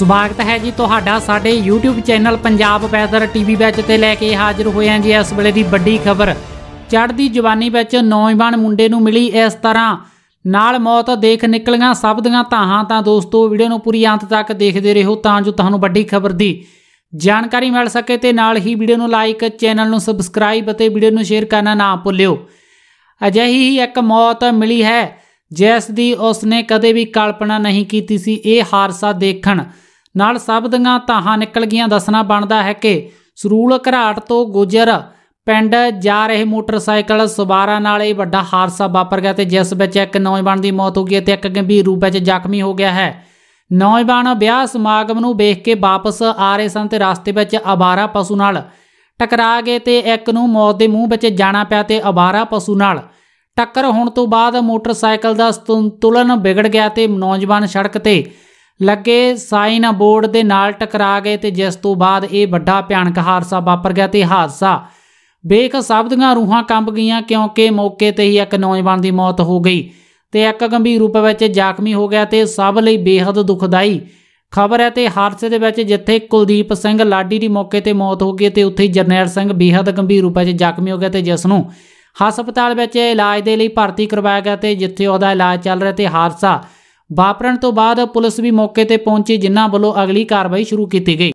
ਸਵਾਗਤ ਹੈ ਜੀ ਤੁਹਾਡਾ ਸਾਡੇ YouTube channel Punjab weather TV ਵਿੱਚ ਤੇ ਲੈ ਕੇ ਹਾਜ਼ਰ ਹੋਏ ਹਾਂ ਜੀ ਇਸ ਵੇਲੇ ਦੀ ਵੱਡੀ ਖਬਰ ਚੜ੍ਹਦੀ ਜਵਾਨੀ ਵਿੱਚ ਨੌਜਵਾਨ ਮੁੰਡੇ ਨੂੰ ਮਿਲੀ ਇਸ ਤਰ੍ਹਾਂ ਨਾਲ ਮੌਤ ਦੇਖ ਨਿਕਲੀਆਂ ਸਭ ਦੀਆਂ ਤਾਹਾਂ ਤਾਂ ਦੋਸਤੋ ਵੀਡੀਓ ਨੂੰ ਪੂਰੀ ਅੰਤ ਤੱਕ ਦੇਖਦੇ ਰਹੋ ਤਾਂ ਜੋ ਤੁਹਾਨੂੰ ਵੱਡੀ ਖਬਰ ਦੀ ਜਾਣਕਾਰੀ ਮਿਲ ਸਕੇ ਤੇ ਨਾਲ ਹੀ ਵੀਡੀਓ ਨੂੰ ਲਾਈਕ ਚੈਨਲ ਨੂੰ ਸਬਸਕ੍ਰਾਈਬ ਅਤੇ ਵੀਡੀਓ ਨੂੰ ਸ਼ੇਅਰ ਕਰਨਾ ਨਾ ਭੁੱਲਿਓ ਅਜਿਹੀ ਹੀ ਇੱਕ ਮੌਤ ਮਿਲੀ ਹੈ ਜਿਸ ਦੀ ਉਸਨੇ ਕਦੇ ਵੀ ਕਲਪਨਾ ਨਹੀਂ ਕੀਤੀ ਸੀ ਇਹ ਹਾਰਸਾ ਦੇਖਣ ਨਾਲ ਸਭ ਦੀਆਂ ਤਾਹਾਂ ਨਿਕਲ ਗਈਆਂ ਦੱਸਣਾ ਬਣਦਾ ਹੈ ਕਿ ਸਰੂਲ ਘਰਾਟ ਤੋਂ ਗੁਜਰ ਪਿੰਡ ਜਾ ਰਹੇ ਮੋਟਰਸਾਈਕਲ ਸਵਾਰਾਂ ਨਾਲ ਇਹ ਵੱਡਾ ਹਾਦਸਾ ਵਾਪਰ ਗਿਆ ਤੇ ਜਿਸ ਵਿੱਚ ਇੱਕ ਨੌਜਵਾਨ ਦੀ ਮੌਤ ਹੋ ਗਈ ਤੇ ਇੱਕ ਗੰਭੀਰ ਰੂਪ ਵਿੱਚ ਜ਼ਖਮੀ ਹੋ ਗਿਆ ਹੈ ਨੌਜਵਾਨ ਵਿਆਹ ਸਮਾਗਮ ਨੂੰ ਵੇਖ ਕੇ ਵਾਪਸ ਆ ਰਹੇ ਸਨ ਤੇ ਰਸਤੇ ਵਿੱਚ ਅਵਾਰਾ ਪਸ਼ੂ ਨਾਲ ਟਕਰਾ ਗਏ ਤੇ ਇੱਕ ਨੂੰ ਮੌਤ ਦੇ ਮੂੰਹ ਵਿੱਚ ਜਾਣਾ ਪਿਆ ਤੇ ਅਵਾਰਾ ਪਸ਼ੂ ਨਾਲ ਟੱਕਰ ਹੋਣ ਤੋਂ ਬਾਅਦ ਮੋਟਰਸਾਈਕਲ ਦਾ ਸੰਤੁਲਨ ਵਿਗੜ ਗਿਆ ਤੇ ਨੌਜਵਾਨ ਸੜਕ ਤੇ ਲੱਗੇ ਸਾਈਨ ਬੋਰਡ ਦੇ ਨਾਲ ਟਕਰਾ ਗਏ ਤੇ ਜਿਸ ਤੋਂ ਬਾਅਦ ਇਹ ਵੱਡਾ ਭਿਆਨਕ ਹਾਦਸਾ ਵਾਪਰ ਗਿਆ ਤੇ ਹਾਦਸਾ ਬੇਖ ਸ਼ਬਦਾਂ ਰੂਹਾਂ ਕੰਬ ਗਈਆਂ ਕਿਉਂਕਿ ਮੌਕੇ ਤੇ ਹੀ ਇੱਕ ਨੌਜਵਾਨ ਦੀ ਮੌਤ ਹੋ ਗਈ ਤੇ ਇੱਕ ਗੰਭੀਰ ਰੂਪ ਵਿੱਚ ਜ਼ਖਮੀ ਹੋ ਗਿਆ ਤੇ ਸਭ ਲਈ ਬੇहद ਦੁਖਦਾਈ ਖਬਰ ਹੈ ਤੇ ਹਾਦਸੇ ਦੇ ਵਿੱਚ ਜਿੱਥੇ ਕੁਲਦੀਪ ਸਿੰਘ ਲਾਡੀ ਦੀ ਮੌਕੇ ਤੇ ਮੌਤ ਹੋ ਗਈ ਤੇ ਉੱਥੇ ਜਰਨੈਲ ਸਿੰਘ ਬੇहद ਗੰਭੀਰ ਰੂਪ ਵਿੱਚ ਜ਼ਖਮੀ ਹੋ ਗਿਆ ਤੇ ਜਿਸ ਨੂੰ ਹਸਪਤਾਲ ਵਿੱਚ ਇਲਾਜ ਦੇ ਲਈ ਭਰਤੀ ਕਰਵਾਇਆ ਗਿਆ ਤੇ ਜਿੱਥੇ ਉਹਦਾ ਇਲਾਜ ਚੱਲ ਰਿਹਾ ਤੇ ਹਾਦਸਾ ਵਾਪਰਨ ਤੋਂ ਬਾਅਦ ਪੁਲਿਸ ਵੀ ਮੌਕੇ ਤੇ ਪਹੁੰਚੀ ਜਿਨ੍ਹਾਂ ਵੱਲੋਂ ਅਗਲੀ ਕਾਰਵਾਈ ਸ਼ੁਰੂ ਕੀਤੀ ਗਈ